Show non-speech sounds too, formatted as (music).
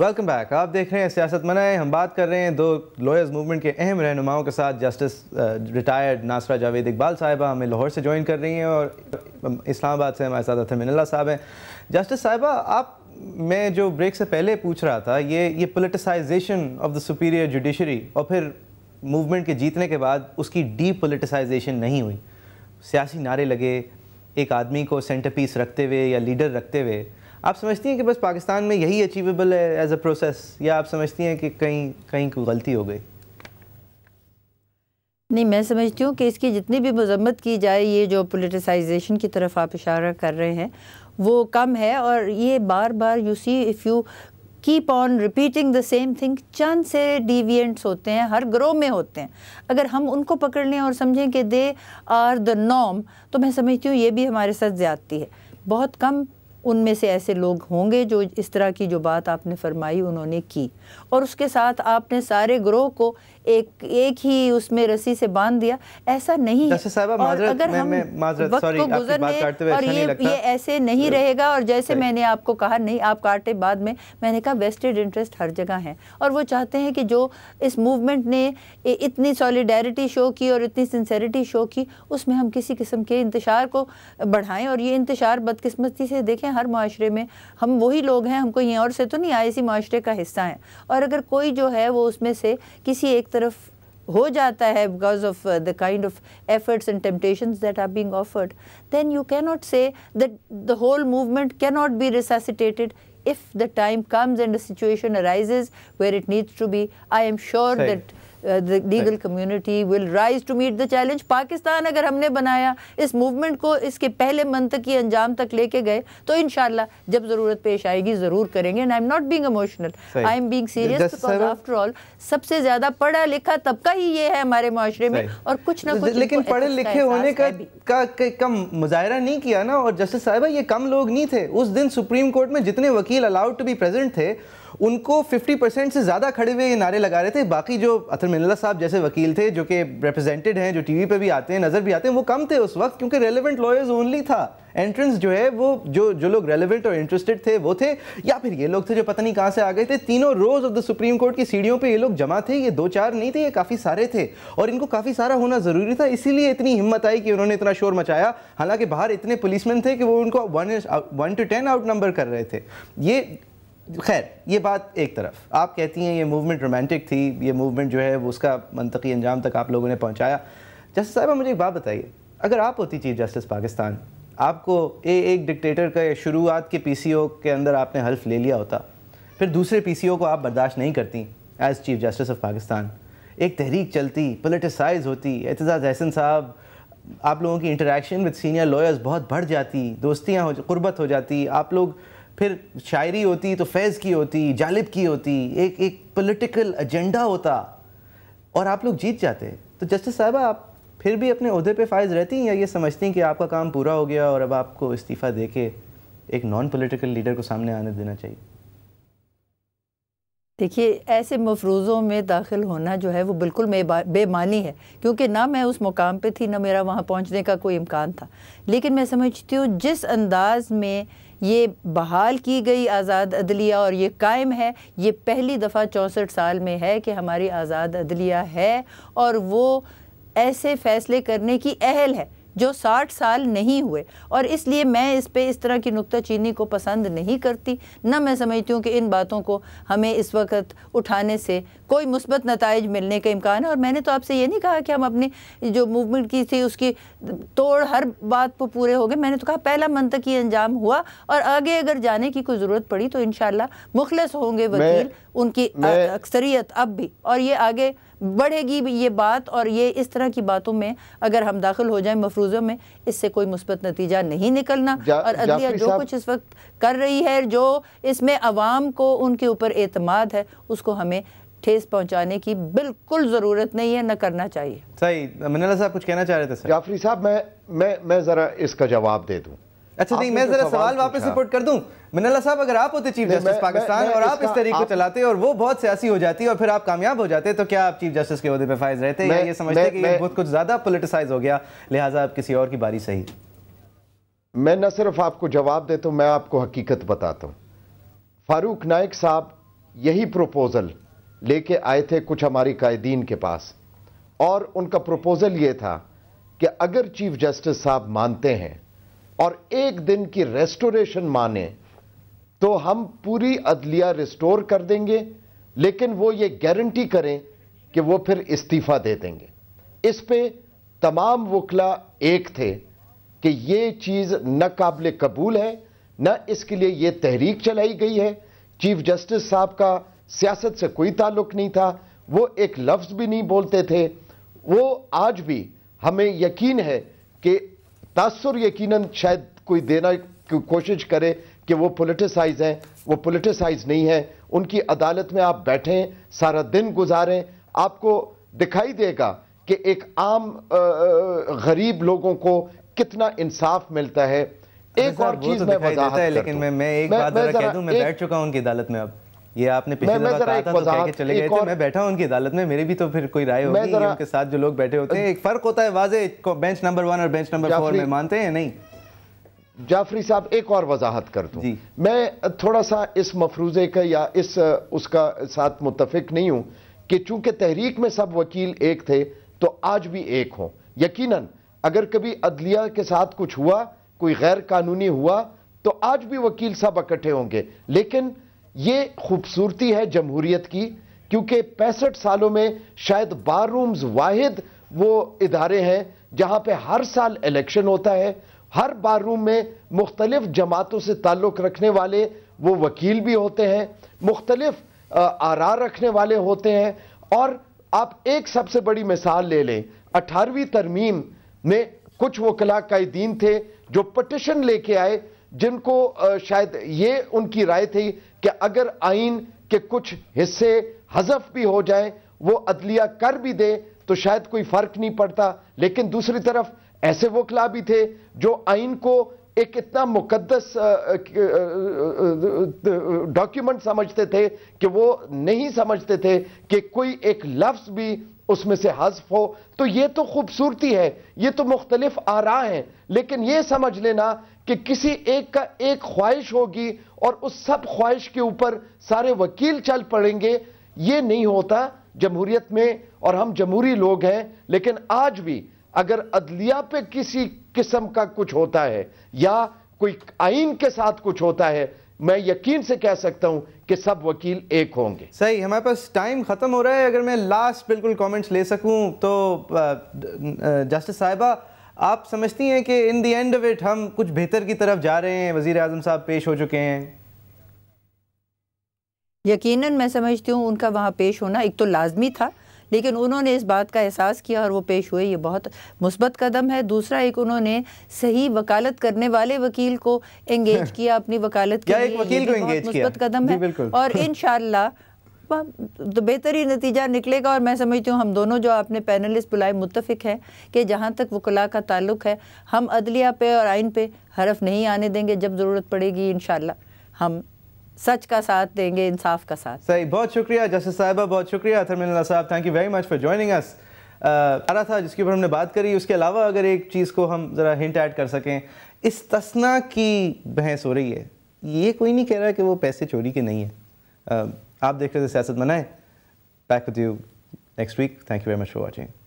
Welcome back आप देख रहे हैं सियासत मनाए हम बात कर रहे हैं दो लॉयर्स मूवमेंट के अहम रहनुमाओं के साथ जस्टिस रिटायर्ड नासरा जावेद इकबाल साहिबा हमें लाहौर से ज्वाइन कर रही हैं और um, इस्लामाबाद से हमारे साथ अथमिन साहब हैं जस्टिस साहिबा आप मैं जो ब्रेक से पहले पूछ रहा था ये ये politicization of the superior judiciary और फिर मूवमेंट के जीतने के बाद उसकी डी पोलिटिसाइजेशन नहीं हुई सियासी नारे लगे एक आदमी को सेंटर पीस रखते हुए या लीडर रखते हुए आप समझती हैं कि बस पाकिस्तान में यही अचीवेबल है एज अ प्रोसेस या आप समझती हैं कि कहीं कहीं कोई गलती हो गई नहीं मैं समझती हूँ कि इसकी जितनी भी मजम्मत की जाए ये जो पोलिटिसाइजेशन की तरफ आप इशारा कर रहे हैं वो कम है और ये बार बार you see if you keep on repeating the same thing चंद से डिवियंट्स होते हैं हर ग्रोह में होते हैं अगर हम उनको पकड़ लें और समझें कि दे आर द नॉम तो मैं समझती हूँ ये भी हमारे साथ ज़्यादती है बहुत कम उनमें से ऐसे लोग होंगे जो इस तरह की जो बात आपने फरमाई उन्होंने की और उसके साथ आपने सारे ग्रोह को एक एक ही उसमें रस्सी से बांध दिया ऐसा नहीं है और अगर मैं, हम मैं, वक्त को गुजरने और ये ये ऐसे नहीं रहेगा और जैसे मैंने आपको कहा नहीं आप काटे बाद में मैंने कहा वेस्टेड इंटरेस्ट हर जगह है और वो चाहते हैं कि जो इस मूवमेंट ने इतनी सॉलिडेरिटी शो की और इतनी सिंसेरिटी शो की उसमें हम किसी किस्म के इंतजार को बढ़ाएं और ये इंतजार बदकिस्मती से देखें हर माशरे में हम वही लोग हैं हमको यहीं और से तो नहीं आए इसी माशरे का हिस्सा हैं और अगर कोई जो है वो उसमें से किसी एक एक तरफ हो hai because of uh, the kind of efforts and temptations that are being offered, then you cannot say that the whole movement cannot be resuscitated if the time comes and a situation arises where it needs to be. I am sure Sorry. that Uh, the legal community will rise to meet the challenge Pakistan अगर हमने बनाया इस movement को इसके पहले मनतकी अंजाम तक लेके गए तो इन जब ज़रूरत पेश आएगी ज़रूर करेंगे and I am not being emotional I am being serious after all सबसे ज़्यादा पढ़ा लिखा तबका ही ये है हमारे माशरे में और कुछ ना कुछ लेकिन पढ़े लिखे होने का कम मुजाहरा नहीं किया ना और जस्टिस साहबा ये कम लोग नहीं थे उस दिन सुप्रीम कोर्ट में जितने वकील अलाउड टू बी प्रेजेंट थे उनको 50 परसेंट से ज़्यादा खड़े हुए ये नारे लगा रहे थे बाकी जो अतर मिनला साहब जैसे वकील थे जो कि रिप्रेजेंटेड हैं जो टीवी पे भी आते हैं नज़र भी आते हैं वो कम थे उस वक्त क्योंकि रेलिवेंट लॉयर्स ओनली था एंट्रेंस जो है वो जो जो लोग रेलिवेंट और इंटरेस्टेड थे वो थे या फिर ये लोग थे जो पता नहीं कहाँ से आ गए थे तीनों रोज ऑफ द सुप्रीम कोर्ट की सीढ़ियों पर ये लोग जमा थे ये दो चार नहीं थे ये काफ़ी सारे थे और इनको काफ़ी सारा होना ज़रूरी था इसीलिए इतनी हिम्मत आई कि उन्होंने इतना शोर मचाया हालांकि बाहर इतने पुलिसमैन थे कि वो उनको one one two ten out number कर रहे थे ये खैर ये बात एक तरफ आप कहती हैं ये मूवमेंट रोमांटिक थी ये मूवमेंट जो है उसका मनतकी अंजाम तक आप लोगों ने पहुंचाया जस्टिस साहब मुझे एक बात बताइए अगर आप होती चीफ जस्टिस पाकिस्तान आपको ए एक डिक्टेटर का शुरुआत के ओ के अंदर आपने हल्फ ले लिया होता फिर दूसरे ओ को आप बर्दाश्त नहीं करती as chief justice of Pakistan एक तहरीक चलती पोलिटिसाइज होती एतजाज़ एहसन साहब आप लोगों की इंटरेक्शन विद सीनियर लॉयर्स बहुत बढ़ जाती दोस्तियाँ हो कुर्बत हो जाती आप लोग फिर शायरी होती तो फैज़ की होती जालिब की होती एक एक पॉलिटिकल एजेंडा होता और आप लोग जीत जाते तो जस्टिस साहबा आप फिर भी अपने अहदे पे फायज रहती हैं या ये समझती हैं कि आपका काम पूरा हो गया और अब आपको इस्तीफ़ा दे के एक नॉन पोलिटिकल लीडर को सामने आने देना चाहिए देखिए ऐसे मफरूज़ों में दाखिल होना जो है वो बिल्कुल बेमानी है क्योंकि ना मैं उस मुकाम पे थी ना मेरा वहाँ पहुँचने का कोई इम्कान था लेकिन मैं समझती हूँ जिस अंदाज में ये बहाल की गई आज़ाद अदलिया और ये कायम है ये पहली दफ़ा चौंसठ साल में है कि हमारी आज़ाद अदलिया है और वो ऐसे फ़ैसले करने की अहल है जो 60 साल नहीं हुए और इसलिए मैं इस पे इस तरह की नुकता चीनी को पसंद नहीं करती न मैं समझती हूँ कि इन बातों को हमें इस वक्त उठाने से कोई मुस्बत नतज मिलने का इम्कान है और मैंने तो आपसे ये नहीं कहा कि हम अपनी जो मूवमेंट की थी उसकी तोड़ हर बात पर पूरे हो गए मैंने तो कहा पहला मंतक ये अंजाम हुआ और आगे अगर जाने की कोई ज़रूरत पड़ी तो इन मुखलस होंगे वकील उनकी अक्सरियत अब भी और ये आगे बढ़ेगी भी ये बात और ये इस तरह की बातों में अगर हम दाखिल हो जाएं मफरूजों में इससे कोई मुस्बत नतीजा नहीं निकलना और अदलिया जो कुछ इस वक्त कर रही है जो इसमें आवाम को उनके ऊपर एतमाद है उसको हमें ठेस पहुंचाने की बिल्कुल ज़रूरत नहीं है न करना चाहिए सही मनिला साहब कुछ कहना चाह रहे थे जाफरी साहब मैं मैं मैं ज़रा इसका जवाब दे दूँ अच्छा नहीं मैं जरा सवाल वापस रिपोर्ट कर दूं मिनला साहब अगर आप होते चीफ जस्टिस पाकिस्तान और आप इस तरीके को चलाते और वो बहुत सियासी हो जाती और फिर आप कामयाब हो जाते तो क्या आप चीफ जस्टिस के पे फायज रहते या ये समझते कि बहुत कुछ ज़्यादा पोलिटिसाइज हो गया लिहाजा आप किसी और की बारी सही मैं न सिर्फ आपको जवाब देता हूँ मैं आपको हकीकत बताता हूँ फारूक नायक साहब यही प्रपोज़ल लेके आए थे कुछ हमारी कायदीन के पास और उनका प्रपोज़ल ये था कि अगर चीफ जस्टिस साहब मानते हैं और एक दिन की रेस्टोरेशन माने तो हम पूरी अदलिया रिस्टोर कर देंगे लेकिन वो ये गारंटी करें कि वो फिर इस्तीफा दे देंगे इस पे तमाम वकला एक थे कि ये चीज़ न काबिल कबूल है न इसके लिए ये तहरीक चलाई गई है चीफ जस्टिस साहब का सियासत से कोई ताल्लुक नहीं था वो एक लफ्ज़ भी नहीं बोलते थे वो आज भी हमें यकीन है कि तासुर यकीनन शायद कोई देना की कोशिश करे कि वो पोलिटिसाइज हैं वो पोलिटिसाइज नहीं हैं उनकी अदालत में आप बैठें सारा दिन गुजारें आपको दिखाई देगा कि एक आम गरीब लोगों को कितना इंसाफ मिलता है अच्छा, एक और चीज तो मैं है, लेकिन मैं मैं एक बात कह दूं मैं बैठ चुका हूं उनकी अदालत में अब ये आपने पिछले मैं, मैं कहा था तो कह के चले गए थे मैं बैठा हूँ उनकी अदालत में मेरे भी तो फिर कोई राय होगी उनके साथ जो लोग बैठे होते हैं एक फर्क होता है वाजे बेंच नंबर वन और बेंच नंबर फोर में मानते हैं नहीं जाफरी साहब एक और वजाहत कर दूं मैं थोड़ा सा इस मफरूजे का या इस उसका साथ मुतफिक नहीं हूं कि चूंकि तहरीक में सब वकील एक थे तो आज भी एक हों यकीनन अगर कभी अदलिया के साथ कुछ हुआ कोई गैर कानूनी हुआ तो आज भी वकील सब इकट्ठे होंगे लेकिन ये खूबसूरती है जमहूरियत की क्योंकि पैंसठ सालों में शायद बार रूम्स वाहिद वो इदारे हैं जहाँ पर हर साल इलेक्शन होता है हर बार रूम में मुख्तलिफ जमातों से ताल्लुक़ रखने वाले वो वकील भी होते हैं मुख्तलिफ आरा रखने वाले होते हैं और आप एक सबसे बड़ी मिसाल ले लें अठारहवीं तरमीम में कुछ वकला कायदीन थे जो पटिशन लेके आए जिनको शायद ये उनकी राय थी कि अगर आइन के कुछ हिस्से हजफ भी हो जाए वो अदलिया कर भी दे तो शायद कोई फर्क नहीं पड़ता लेकिन दूसरी तरफ ऐसे वकला भी थे जो आइन को एक इतना मुकदस डॉक्यूमेंट समझते थे कि वो नहीं समझते थे कि कोई एक लफ्ज भी उसमें से हजफ हो तो ये तो खूबसूरती है ये तो मुख्तलिफ आ रहा है लेकिन ये समझ लेना कि किसी एक का एक ख्वाहिश होगी और उस सब ख्वाहिश के ऊपर सारे वकील चल पड़ेंगे ये नहीं होता जमहूरियत में और हम जमहूरी लोग हैं लेकिन आज भी अगर अदलिया पे किसी किस्म का कुछ होता है या कोई आइन के साथ कुछ होता है मैं यकीन से कह सकता हूं कि सब वकील एक होंगे सही हमारे पास टाइम ख़त्म हो रहा है अगर मैं लास्ट बिल्कुल कमेंट्स ले सकूं तो जस्टिस साहिबा आप समझती हैं कि in the end of it हम कुछ बेहतर की तरफ जा रहे हैं वजीर आजम साहब पेश हो चुके हैं यकीनन मैं समझती हूँ उनका वहाँ पेश होना एक तो लाजमी था लेकिन उन्होंने इस बात का एहसास किया और वो पेश हुए ये बहुत मुस्बत कदम है दूसरा एक उन्होंने सही वकालत करने वाले वकील को एंगेज (laughs) किया अपनी वकालत के लिए वकील को एंगेज किया मुस्बत कदम है और (laughs) इन तो बेहतर ही नतीजा निकलेगा और मैं समझती हूँ हम दोनों जो आपने पैनलिस्ट बुलाए मुतफिक हैं कि जहाँ तक वकला का ताल्लुक है हम अदलिया पे और आइन पे हरफ नहीं आने देंगे जब ज़रूरत पड़ेगी इन हम सच का साथ देंगे इंसाफ का साथ सही बहुत शुक्रिया जस्टिस साहबा बहुत शुक्रिया अथर मिल्ला साहब thank you very much for joining us आ था जिसके ऊपर हमने बात करी उसके अलावा अगर एक चीज़ को हम ज़रा हिंट ऐड कर सकें इस तस्ना की बहस हो रही है ये कोई नहीं कह रहा कि वो पैसे चोरी के नहीं है आप देख रहे थे सियासत मनाएं back with you next week thank you very much for watching